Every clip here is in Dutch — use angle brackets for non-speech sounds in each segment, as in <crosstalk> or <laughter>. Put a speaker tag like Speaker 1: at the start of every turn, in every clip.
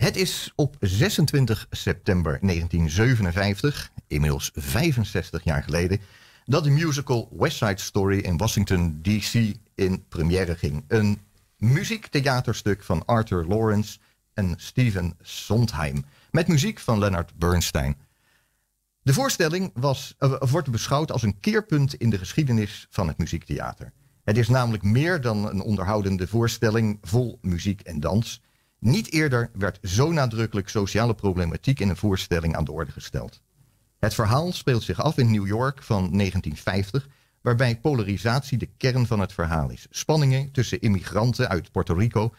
Speaker 1: Het is op 26 september 1957, inmiddels 65 jaar geleden, dat de musical West Side Story in Washington, D.C. in première ging. Een muziektheaterstuk van Arthur Lawrence en Stephen Sondheim, met muziek van Leonard Bernstein. De voorstelling eh, wordt beschouwd als een keerpunt in de geschiedenis van het muziektheater. Het is namelijk meer dan een onderhoudende voorstelling vol muziek en dans. Niet eerder werd zo nadrukkelijk sociale problematiek in een voorstelling aan de orde gesteld. Het verhaal speelt zich af in New York van 1950, waarbij polarisatie de kern van het verhaal is. Spanningen tussen immigranten uit Puerto Rico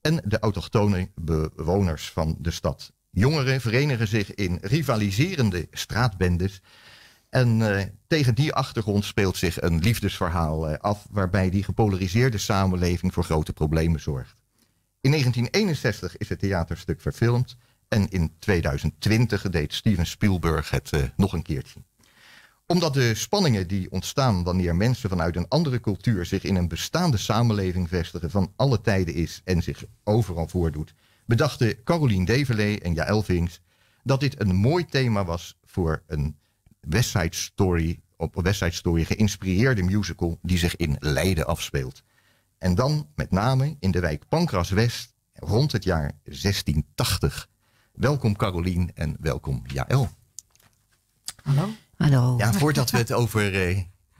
Speaker 1: en de autochtone bewoners van de stad. Jongeren verenigen zich in rivaliserende straatbendes. En eh, tegen die achtergrond speelt zich een liefdesverhaal eh, af, waarbij die gepolariseerde samenleving voor grote problemen zorgt. In 1961 is het theaterstuk verfilmd. En in 2020 deed Steven Spielberg het eh, nog een keertje. Omdat de spanningen die ontstaan wanneer mensen vanuit een andere cultuur zich in een bestaande samenleving vestigen van alle tijden is en zich overal voordoet, bedachten Caroline Develé en Jaël Vinks dat dit een mooi thema was voor een West Story, op West Side Story geïnspireerde musical die zich in Leiden afspeelt. En dan met name in de wijk Pancras West rond het jaar 1680. Welkom Carolien en welkom Jaël.
Speaker 2: Hallo. Hallo. Ja,
Speaker 1: voordat we het over eh,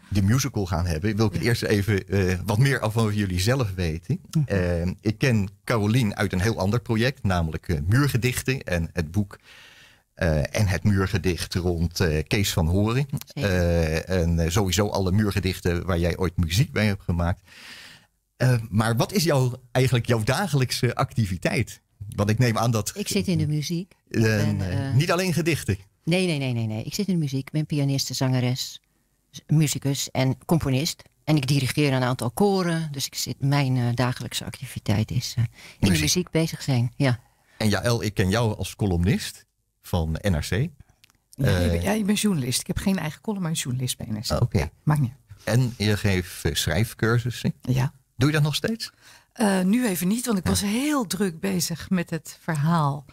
Speaker 1: de musical gaan hebben, wil ik eerst even eh, wat meer over jullie zelf weten. Mhm. Eh, ik ken Carolien uit een heel ander project, namelijk Muurgedichten en het boek en het muurgedicht rond uh, Kees van Horen. en sowieso alle muurgedichten waar jij ooit muziek bij hebt gemaakt. Eh, maar wat is jouw, eigenlijk jouw dagelijkse activiteit? Want ik neem aan dat.
Speaker 2: Ik zit in de muziek.
Speaker 1: Eh, eh, niet alleen gedichten.
Speaker 2: Nee, nee, nee, nee, nee. Ik zit in de muziek. Ik ben pianiste, zangeres, muzikus en componist. En ik dirigeer een aantal koren. Dus ik zit, mijn dagelijkse activiteit is in muziek. de muziek bezig zijn. Ja.
Speaker 1: En Jaël, ik ken jou als columnist van NRC. Ja, uh, ja, ik
Speaker 3: ben journalist. Ik heb geen eigen column, maar een journalist bij NRC. Ah, oké. maakt niet
Speaker 1: En je geeft schrijfcursussen. Ja. Doe je dat nog steeds?
Speaker 3: Eh, nu even niet, want ik was heel druk bezig met het verhaal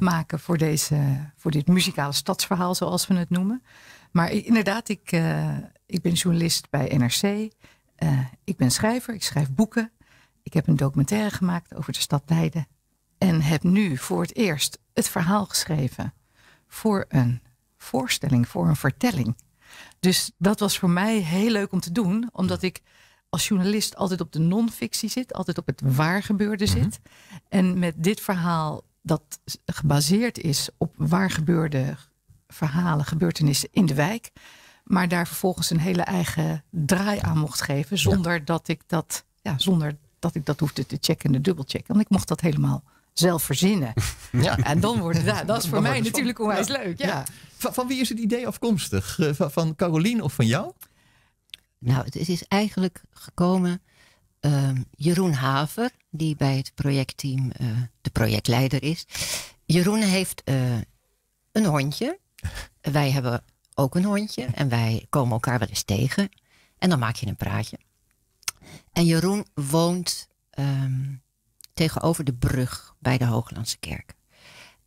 Speaker 3: maken voor, deze, voor dit muzikale stadsverhaal, zoals we het noemen. Maar inderdaad, ik, eh, ik ben journalist bij NRC. Eh, ik ben schrijver, ik schrijf boeken. Ik heb een documentaire gemaakt over de stad Leiden. En heb nu voor het eerst het verhaal geschreven voor een voorstelling, voor een vertelling. Dus dat was voor mij heel leuk om te doen, omdat ik als journalist altijd op de non-fictie zit, altijd op het waar gebeurde mhm. zit. En met dit verhaal dat gebaseerd is op waar gebeurde verhalen, gebeurtenissen in de wijk. Maar daar vervolgens een hele eigen draai aan mocht geven. Zonder dat ik dat, ja, zonder dat ik dat hoefde te checken en te dubbelchecken. Want ik mocht dat helemaal
Speaker 1: zelf verzinnen. <laughs> Ja. En dan wordt ja, dat is voor mij natuurlijk onwijs ja. leuk. Ja. Van, wie is het idee afkomstig? Eh, van, van Carolien of van jou?
Speaker 2: Nou, het, is eigenlijk gekomen. Ehm, Jeroen Haver, die bij het projectteam eh, de projectleider is. Jeroen heeft eh, een hondje. Wij hebben ook een hondje. En wij komen elkaar wel eens tegen. En dan maak je een praatje. En Jeroen woont ehm, tegenover de brug bij de Hooglandse Kerk.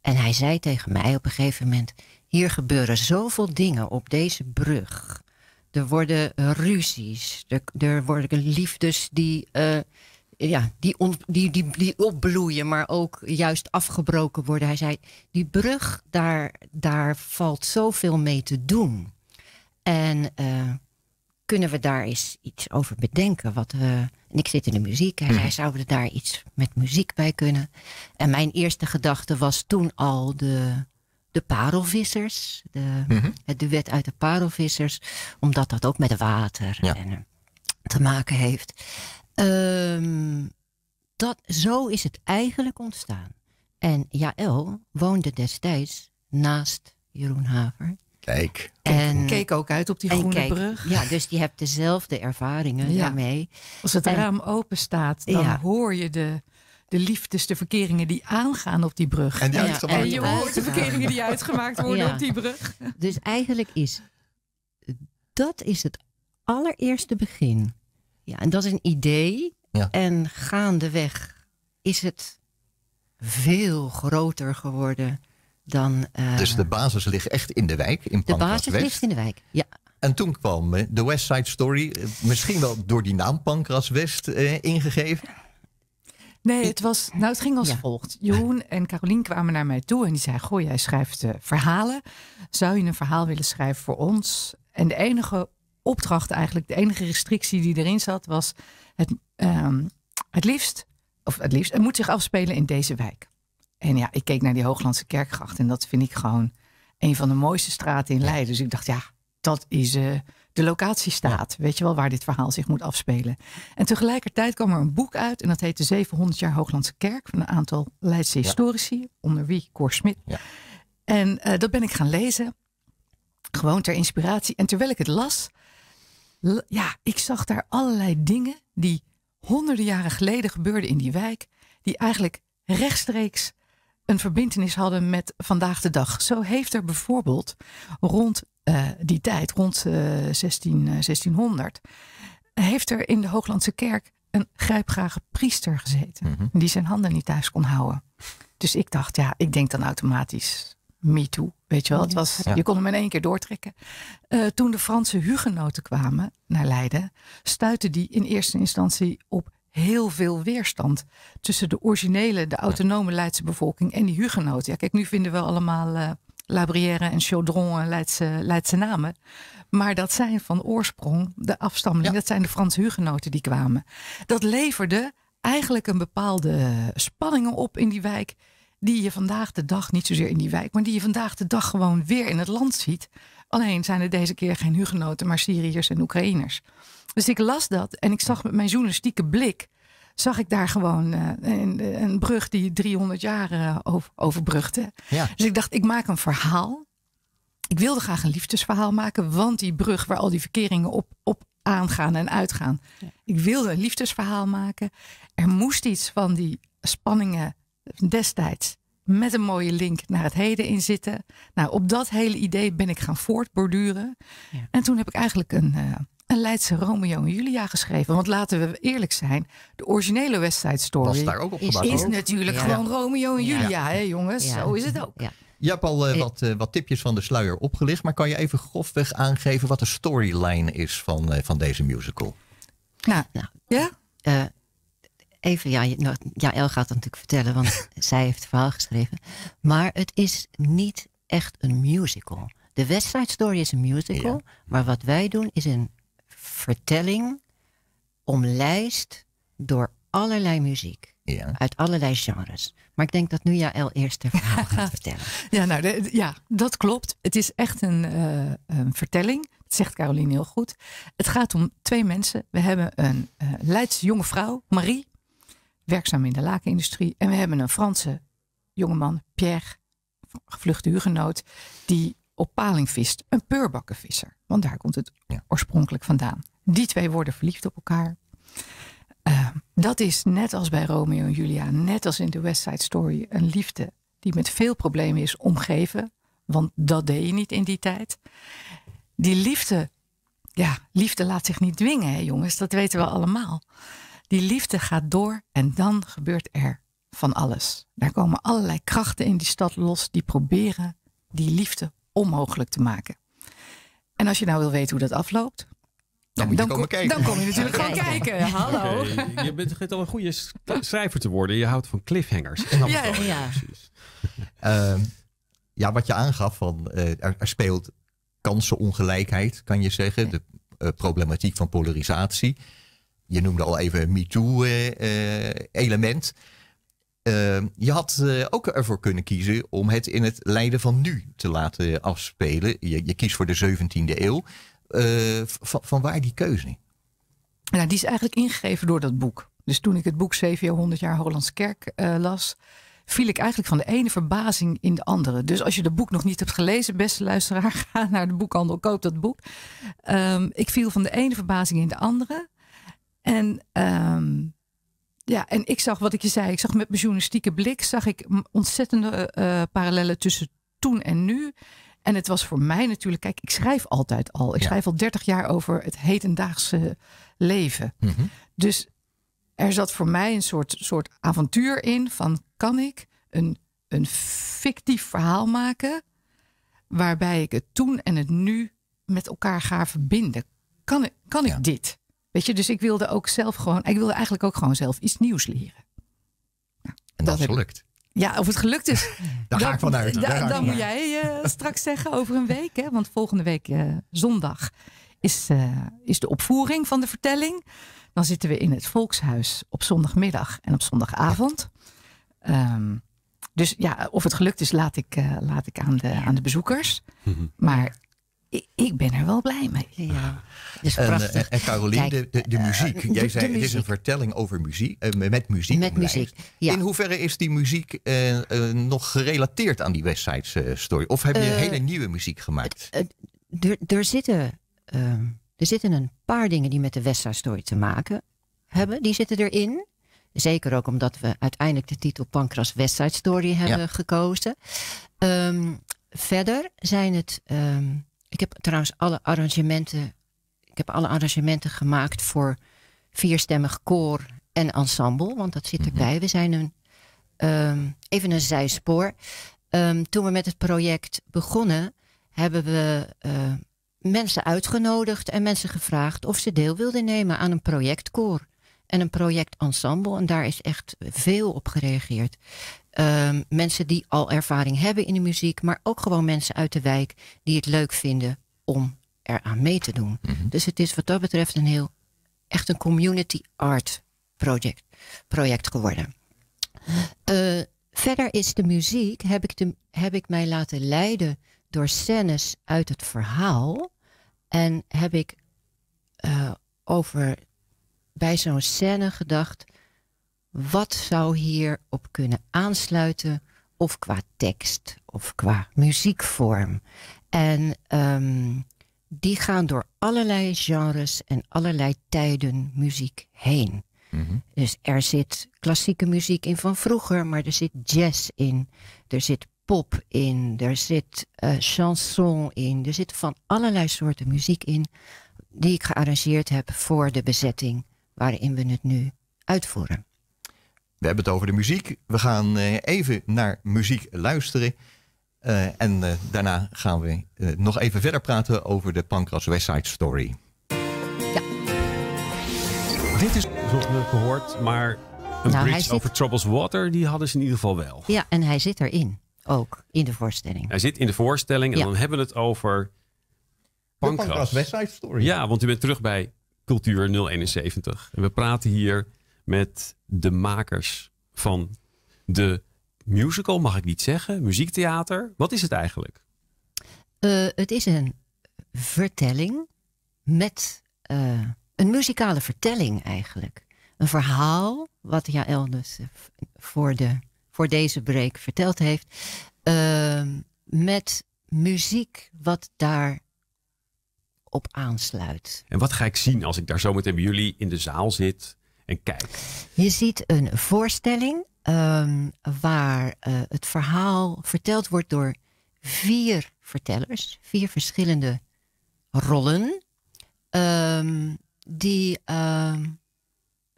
Speaker 2: En hij zei tegen mij op een gegeven moment: Hier gebeuren zoveel dingen op deze brug. Er worden eh, ruzies. Er, er worden liefdes die, eh, ja, die, die, die, opbloeien, maar ook juist afgebroken worden. Hij zei, die brug, daar, daar valt zoveel mee te doen. En eh, kunnen we daar eens iets over bedenken? Wat we, en ik zit in de muziek. Mhm. Hij zou we daar iets met muziek bij kunnen? En mijn eerste gedachte was toen al de de parelvissers. De, wet mhm. uit de parelvissers. Omdat dat ook met water en, eh, te maken heeft. Ehm, dat, zo is het eigenlijk ontstaan. En Jaël woonde destijds naast Jeroen Haver. Kijk. En keek ook uit op die groene brug. Ja, dus die hebt dezelfde ervaringen daarmee. Als het raam
Speaker 3: open staat, dan
Speaker 2: hoor je de de liefdes, de verkeringen die aangaan op die brug. En die ja, en je hoort de verkeringen die uitgemaakt worden op die brug. Dus eigenlijk is dat is het allereerste begin. Ja, en dat is een idee. Ja. En gaandeweg is het veel groter geworden dan. Eh, dus de
Speaker 1: basis ligt echt in de wijk, in De basis ligt in de wijk, ja. En toen kwam eh, de West Side Story, eh, misschien wel door die naam Pancras West ingegeven.
Speaker 3: Nee, het, was, nou, het ging als volgt. Jeroen en Carolien kwamen naar mij toe en die zei: Goh, jij schrijft eh, verhalen. Zou je een verhaal willen schrijven voor ons? En de enige opdracht, eigenlijk, de enige restrictie die erin zat, was: het, ehm, het liefst, of het liefst, het moet zich afspelen in deze wijk. En ja, ik keek naar die Hooglandse Kerkgracht en dat vind ik gewoon een van de mooiste straten in Leiden. Dus ik dacht, ja, dat is. Eh, de locatie staat. Weet je wel waar dit verhaal zich moet afspelen. En tegelijkertijd kwam er een boek uit. En dat heet de 700 jaar Hooglandse Kerk. Van een aantal Leidse historici. Onder wie Cor Smit. Ja. En eh, dat ben ik gaan lezen. Gewoon ter inspiratie. En terwijl ik het las. Ja, ik zag daar allerlei dingen die honderden jaren geleden gebeurden in die wijk. Die eigenlijk rechtstreeks een verbindenis hadden met vandaag de dag. Zo heeft er bijvoorbeeld rond eh, die tijd, rond 16, eh, 1600, eh, heeft er in de Hooglandse kerk een grijpgrage priester gezeten. Mhm. Die zijn handen niet thuis kon houden. Dus ik dacht, ja, ik denk dan automatisch me too. Weet je wel, het was, je kon hem in één keer doortrekken. toen de Franse hugenoten kwamen naar Leiden, stuitte die in eerste instantie op heel veel weerstand tussen de originele, de autonome Leidse bevolking en die hugenoten. Ja, kijk, nu vinden we allemaal Brière en Chaudron eh, Leidse, Leidse namen. Maar dat zijn van oorsprong de afstammelingen. Dat zijn de Franse hugenoten die kwamen. Dat leverde eigenlijk een bepaalde eh, spanningen op in die wijk. Die je vandaag de dag, niet zozeer in die wijk, maar die je vandaag de dag gewoon weer in het land ziet. Alleen zijn er deze keer geen hugenoten, maar Syriërs en Oekraïners. Dus ik las dat en ik zag met mijn journalistieke blik zag ik daar gewoon eh, een, een, brug die 300 jaar overbrugde. Dus ik dacht, ik maak een verhaal. Ik wilde graag een liefdesverhaal maken, want die brug waar al die verkeringen op, op aangaan en uitgaan. Ik wilde een liefdesverhaal maken. Er moest iets van die spanningen destijds met een mooie link naar het heden in zitten. Nou, op dat hele idee ben ik gaan voortborduren. En toen heb ik eigenlijk een, eh, een Leidse Romeo en Julia geschreven. Want laten we eerlijk zijn, de originele West Story daar ook op is, natuurlijk gewoon Romeo en Julia, hè jongens? Zo is het ook.
Speaker 1: Je hebt al eh, eh. wat, eh, wat, tipjes van de sluier opgelicht, maar kan je even grofweg aangeven wat de storyline is van, van deze musical?
Speaker 2: Nou, nou ja? even, ja, nou, ja, El gaat natuurlijk vertellen, want <laughs> zij heeft het verhaal geschreven. Maar het is niet echt een musical. De West Story is een musical, maar wat wij doen is een vertelling omlijst door allerlei muziek. Ja. Uit allerlei genres. Maar ik denk dat nu Jaël eerst de verhaal gaat <laughs> vertellen. Ja, nou, ja, dat klopt. Het is echt een,
Speaker 3: eh, een, vertelling. Dat zegt Caroline heel goed. Het gaat om twee mensen. We hebben een uh, jonge vrouw, Marie, werkzaam in de lakenindustrie. En we hebben een Franse jongeman, Pierre, gevluchte huurgenoot, die op paling een peurbakkenvisser. Want daar komt het oorspronkelijk vandaan. Die twee worden verliefd op elkaar. Eh, dat is net als bij Romeo en Julia, net als in de West Side Story, een liefde die met veel problemen is omgeven. Want dat deed je niet in die tijd. Die liefde, ja, liefde laat zich niet dwingen, hè, jongens, dat weten we allemaal. Die liefde gaat door en dan gebeurt er van alles. Daar komen allerlei krachten in die stad los die proberen die liefde onmogelijk te maken. En als je nou wil weten hoe dat afloopt, dan, dan, kom, dan kom je natuurlijk gewoon <laughs> kijken.
Speaker 2: Hallo. Je
Speaker 1: bent al een goede schrijver te worden. Je houdt van cliffhangers. ja, ja. Precies. <laughs> Ehm, ja, wat je aangaf, van, eh, er, speelt kansenongelijkheid, kan je zeggen. De eh, problematiek van polarisatie. Je noemde al even MeToo-element. Eh, Ehm, je had eh, ook ervoor kunnen kiezen om het in het Leiden van nu te laten afspelen. Je, je kiest voor de 17e eeuw. Uh, van, waar die keuze?
Speaker 3: Nou, die is eigenlijk ingegeven door dat boek. Dus toen ik het boek 700 100 jaar Hollands Kerk eh, las, viel ik eigenlijk van de ene verbazing in de andere. Dus als je het boek nog niet hebt gelezen, beste luisteraar, <laughs> ga naar de boekhandel, koop dat boek. Ehm, ik viel van de ene verbazing in de andere. En ja, en ik zag wat ik je zei. Ik zag met mijn journalistieke blik zag ik ontzettende uh, parallellen tussen toen en nu. En het was voor mij natuurlijk, kijk, ik schrijf altijd al. Ik schrijf al 30 jaar over het hedendaagse leven. Mhm. Dus er zat voor mij een soort, soort avontuur in van kan ik een, een fictief verhaal maken waarbij ik het toen en het nu met elkaar ga verbinden. Kan ik, kan ik dit? Weet je, dus ik wilde ook zelf gewoon, ik wilde eigenlijk ook gewoon zelf iets nieuws leren.
Speaker 1: Nou, en dat, is gelukt.
Speaker 3: Ja, of het gelukt is. <laughs> daar ga ik vanuit. Dan, dan, moet jij eh, straks zeggen over een week. Hè? Want volgende week eh, zondag is, eh, is de opvoering van de vertelling. Dan zitten we in het Volkshuis op zondagmiddag en op zondagavond. Ehm, dus ja, of het gelukt is, laat ik, laat ik aan, de, aan de bezoekers. Mhm. Maar ik, ben er wel blij mee. Ja. Eh, en, caroline en de, de, eh, muziek. Jij zei, het is een
Speaker 1: vertelling over muziek, eh, met muziek. Met muziek, In hoeverre is die muziek nog gerelateerd aan die West Story? Of heb je hele nieuwe muziek gemaakt?
Speaker 2: er, zitten, er zitten een paar dingen die met de West Story te maken hebben. Die zitten erin. Zeker ook omdat we uiteindelijk de titel Pancras Westside Story hebben gekozen. Ehm, verder zijn het... Ehm, ik heb trouwens alle arrangementen. Ik heb alle arrangementen gemaakt voor vierstemmig koor en ensemble. Want dat zit erbij. Mhm. We zijn een. Ehm, even een zijspoor. Ehm, toen we met het project begonnen, hebben we eh, mensen uitgenodigd en mensen gevraagd of ze deel wilden nemen aan een projectkoor en een project ensemble En daar is echt veel op gereageerd. Ehm, mensen die al ervaring hebben in de muziek, maar ook gewoon mensen uit de wijk die het leuk vinden om eraan mee te doen. Mhm. Dus het is wat dat betreft een heel echt een community art project, project geworden. Eh, verder is de muziek, heb ik, de, heb ik mij laten leiden door scènes uit het verhaal. En heb ik eh, over bij zo'n scène gedacht: wat zou hier op kunnen aansluiten? Of qua tekst of qua muziekvorm. En ehm, die gaan door allerlei genres en allerlei tijden muziek heen. Mhm. Dus er zit klassieke muziek in van vroeger, maar er zit jazz in, er zit pop in, er zit uh, chanson in, er zit van allerlei soorten muziek in die ik gearrangeerd heb voor de bezetting waarin we het nu uitvoeren.
Speaker 1: We hebben het over de muziek. We gaan eh, even naar muziek luisteren. Eh, en eh, daarna gaan we nog even verder praten over de Pancras Westside Story.
Speaker 2: Ja.
Speaker 1: Dit is we gehoord, maar een nou, bridge over Troubles Water, die hadden ze in ieder geval wel.
Speaker 2: Ja, en hij zit erin. Ook in de voorstelling.
Speaker 1: Hij zit in de voorstelling en dan hebben we het over
Speaker 2: Pancras. De Story.
Speaker 1: Ja, want u bent terug bij Cultuur 071. En we praten hier met de makers van de musical, mag ik niet zeggen, muziektheater. Wat is het eigenlijk?
Speaker 2: Eh, het is een vertelling met eh, een muzikale vertelling eigenlijk. Een verhaal wat Jaël dus voor, de, voor deze break verteld heeft. Ehm, met muziek wat daar op aansluit.
Speaker 1: En wat ga ik zien als ik daar zometeen bij jullie in de zaal
Speaker 2: zit en kijk? Je ziet een voorstelling ehm, waar eh, het verhaal verteld wordt door vier vertellers, vier verschillende rollen, ehm, die um,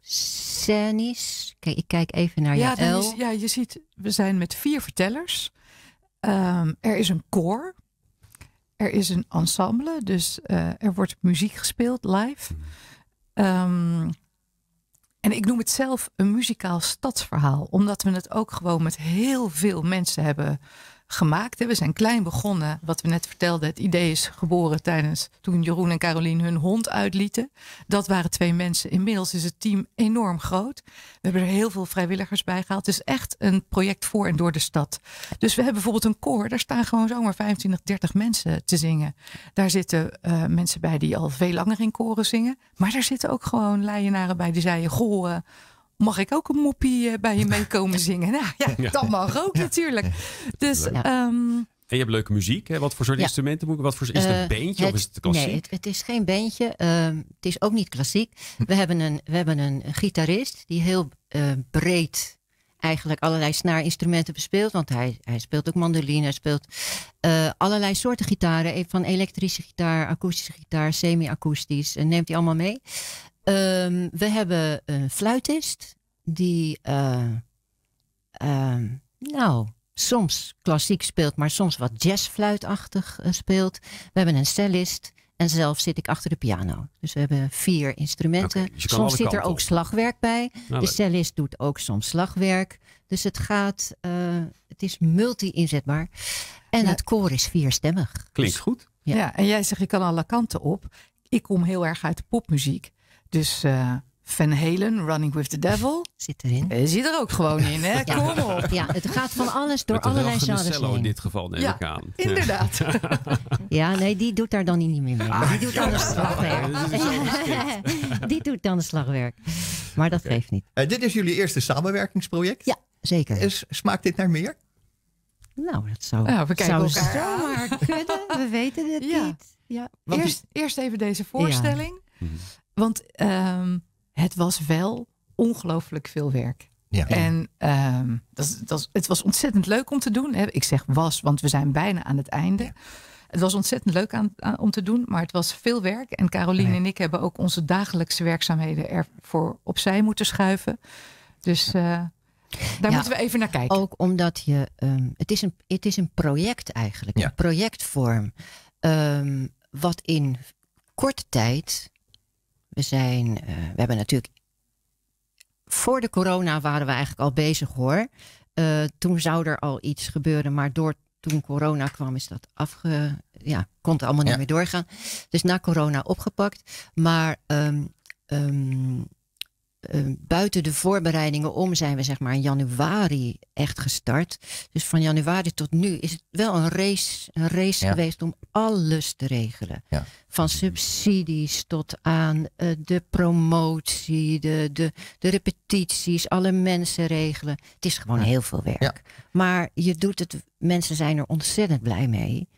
Speaker 2: scènes. Kijk, ik kijk even naar ja, jou. Ja, je
Speaker 3: ziet, we zijn met vier vertellers. er is een koor er is een ensemble, dus eh, er wordt muziek gespeeld live. Mm. Ehm, en ik noem het zelf een muzikaal stadsverhaal, omdat we het ook gewoon met heel veel mensen hebben gemaakt. We zijn klein begonnen. Wat we net vertelden, het idee is geboren tijdens toen Jeroen en Carolien hun hond uitlieten. Dat waren twee mensen. Inmiddels is het team enorm groot. We hebben er heel veel vrijwilligers bij gehaald. Het is echt een project voor en door de stad. Dus we hebben bijvoorbeeld een koor. Daar staan gewoon zomaar 25, 30 mensen te zingen. Daar zitten eh, mensen bij die al veel langer in koren zingen. Maar daar zitten ook gewoon leienaren bij die zeiden: Goh eh, mag ik ook een moppie eh, bij je meekomen <laughs> zingen? Nou ja, dat mag ook
Speaker 1: natuurlijk. Dus... Ehm, en je hebt leuke muziek. Hè? Wat voor soort instrumenten moet ik? Wat voor, is het een eh, beentje of is het klassiek? Nee,
Speaker 2: het, is geen beentje. Ehm, het is ook niet klassiek. Hm. We hebben een, we hebben een gitarist die heel eh, breed eigenlijk allerlei snaarinstrumenten bespeelt. Want hij, hij speelt ook mandoline, hij speelt allerlei soorten gitaren. Van elektrische gitaar, akoestische gitaar, semi-akoestisch. neemt hij allemaal mee. Ehm, we hebben een fluitist die, eh, ehm, nou, soms klassiek speelt, maar soms wat jazzfluitachtig fluitachtig eh, speelt. We hebben een cellist en zelf zit ik achter de piano. Dus we hebben vier instrumenten. Dus soms zit er ook slagwerk bij. Nou, de cellist doet ook soms slagwerk. Dus het gaat, eh, het is multi-inzetbaar. En het koor is vierstemmig.
Speaker 1: Klinkt goed. Ja. ja, en
Speaker 3: jij zegt je kan alle kanten op. Ik kom heel erg uit de popmuziek. Dus eh, Van Halen, Running with the Devil. <laughs> Zit erin. Eh, zit er ook gewoon in, hè? <laughs> Kom op. Ja, het gaat van alles door Met allerlei genres heen. in dit geval, neem ik aan. <laughs> inderdaad.
Speaker 2: ja, nee, die doet daar dan niet meer mee. Ah, die doet dan de slagwerk. die doet dan de slagwerk.
Speaker 1: Maar dat geeft niet. Eh, dit is jullie eerste samenwerkingsproject? Ja, zeker. smaakt dit naar meer?
Speaker 2: Nou, dat zou, ja, we zou maar kunnen. We weten het niet.
Speaker 3: Ja. Eerst, eerst, even deze voorstelling. Mhm. Want ehm, het was wel ongelooflijk veel werk. Ja. En ehm, dat, dat, het was ontzettend leuk om te doen. Ik zeg was, want we zijn bijna aan het einde. Het was ontzettend leuk aan, om te doen, maar het was veel werk. En Caroline en ik hebben ook onze dagelijkse werkzaamheden ervoor
Speaker 2: opzij moeten schuiven. Dus eh, daar moeten we even naar kijken. Ook omdat je, ehm, het, is een, het is een project eigenlijk, een projectvorm, wat in korte tijd we, zijn, eh, we hebben natuurlijk. Voor de corona waren we eigenlijk al bezig hoor. Eh, toen zou er al iets gebeuren, maar door toen corona kwam is dat afge. Ja, kon het allemaal niet meer doorgaan. Dus na corona opgepakt. Maar ehm, ehm, Ehm, buiten de voorbereidingen om zijn we zeg maar in januari echt gestart. Dus van januari tot nu is het wel een race, een race geweest om alles te regelen. Ja. Van subsidies tot aan eh, de promotie, de, de, de repetities, alle mensen regelen. Het is gewoon heel veel werk. Maar je doet het, mensen zijn er ontzettend blij mee.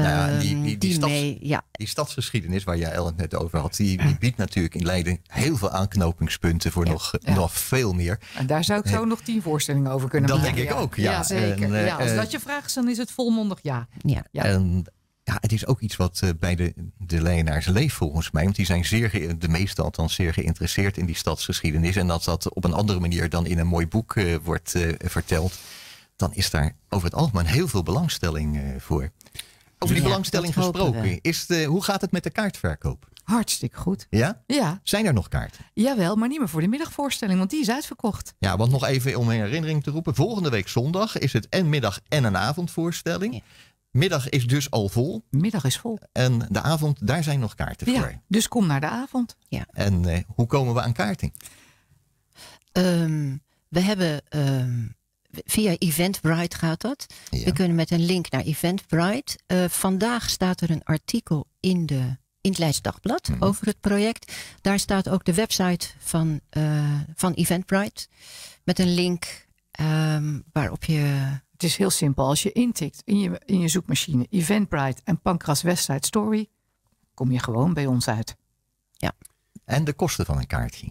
Speaker 2: Nou ja, ehm, die, die, die,
Speaker 1: die, stadsgeschiedenis waar jij Ellen net over had, die, biedt natuurlijk in Leiden heel veel aanknopingspunten voor nog, nog veel meer. En daar zou ik zo eh,
Speaker 3: nog tien voorstellingen over kunnen maken. Dat denk ik ook, ja. zeker. Eh, als eh, dat je vraagt, is, dan is het volmondig ja.
Speaker 1: ja. En, ja, het is ook iets wat bij de, de leeft volgens mij. Want die zijn zeer, de meeste althans, zeer geïnteresseerd in die stadsgeschiedenis. En als dat op een andere manier dan in een mooi boek wordt verteld, dan is daar over het algemeen heel veel belangstelling voor. Over die belangstelling gesproken. Is eh, hoe gaat het met de kaartverkoop? Hartstikke goed. Ja? Ja. Zijn er nog kaarten?
Speaker 3: Jawel, maar niet meer voor de middagvoorstelling, want die is uitverkocht.
Speaker 1: Ja, want nog even om in herinnering te roepen. Volgende week zondag is het en middag en een avondvoorstelling. Middag is dus al vol. Middag is vol. En de avond, daar zijn nog kaarten ja, voor.
Speaker 2: Dus kom naar de avond.
Speaker 1: Ja. En eh, hoe komen we aan kaarting?
Speaker 2: Ehm, we hebben ehm, via Eventbrite gaat dat. We kunnen met een link naar Eventbrite. Eh, vandaag staat er een artikel in, de, in het Leidsdagblad mhm. over het project. Daar staat ook de website van, eh, van Eventbrite. Met een link ehm, waarop je
Speaker 3: het is heel simpel. Als je intikt in je, in je zoekmachine Eventbrite en Pancras Westside Story,
Speaker 1: kom je gewoon bij ons uit. Ja. En de kosten van een kaartje?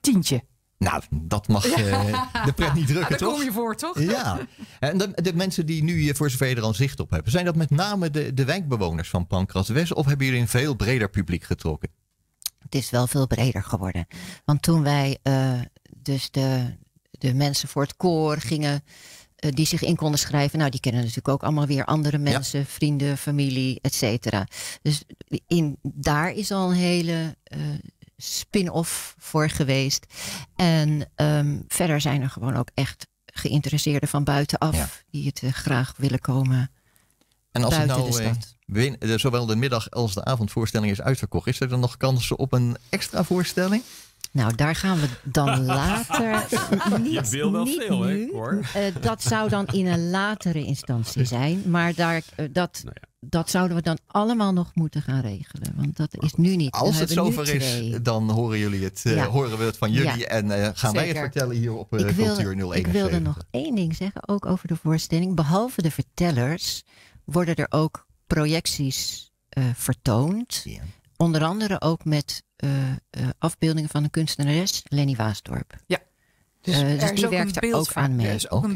Speaker 1: Tientje. Nou, dat mag eh, de pret niet drukken, toch? <laughs> Ah, daar kom je voor, toch? Ja. En de, de, mensen die nu, voor zover je er al zicht op hebben, zijn dat met name de, de wijkbewoners van Pancras West of hebben jullie een veel breder publiek getrokken?
Speaker 2: Het is wel veel breder geworden. Want toen wij eh, dus de, de mensen voor het koor gingen, eh, die zich in konden schrijven, nou, die kennen natuurlijk ook allemaal weer andere mensen, vrienden, familie, et cetera. Dus in, daar is al een hele spin-off voor geweest. En ehm, verder zijn er gewoon ook echt geïnteresseerden van buitenaf die het eh, graag willen komen. En als het nou
Speaker 1: de eh, eh, zowel de middag als de avondvoorstelling is uitverkocht, is er dan nog kansen op een extra
Speaker 2: voorstelling? Nou, daar gaan we dan <laughs> later. niet, wel veel, hè? dat zou dan in een latere instantie zijn. Maar daar, dat, nou dat zouden we dan allemaal nog moeten gaan regelen. Want dat is nu niet. Als het zover
Speaker 1: is, dan horen, jullie het, eh, horen we het van jullie en eh, gaan wij het vertellen hier op Cultuur eh, 01. Ik wilde nog
Speaker 2: één ding zeggen, ook over de voorstelling. Behalve de vertellers worden er ook projecties vertoond. Onder andere ook met afbeeldingen van de kunstenares, Lenny Waasdorp. Ja. Dus, eh, dus die werkt er ook aan mee. Er is ook, een,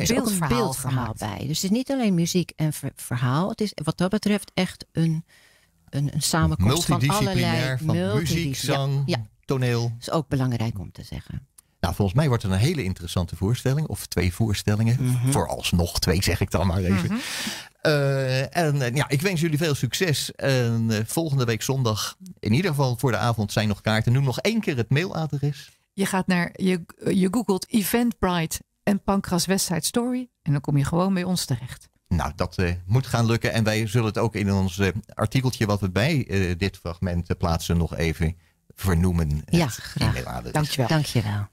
Speaker 2: beeldverhaal, bij. Dus het is niet alleen muziek en verhaal. Het is wat dat betreft echt een, een, een samenkomst van allerlei... Van muziek, zang, toneel. Dat is ook belangrijk om te
Speaker 1: zeggen. Nou, volgens mij wordt het een hele interessante voorstelling. Of twee voorstellingen. Mm -hmm. Vooralsnog twee, zeg ik dan maar even. Mhm. Eh, en eh, ja, ik wens jullie veel succes. En volgende week zondag, in ieder geval voor de avond, zijn nog kaarten. Noem nog één keer het mailadres. Je
Speaker 3: gaat naar, je, je googelt Eventbrite en Pancras Westside Story. En dan kom je gewoon bij ons terecht.
Speaker 1: Nou, dat eh, moet gaan lukken. En wij zullen het ook in ons eh, artikeltje wat we bij eh, dit fragment plaatsen nog even vernoemen.
Speaker 2: Ja, graag. Dankjewel.
Speaker 1: Dankjewel.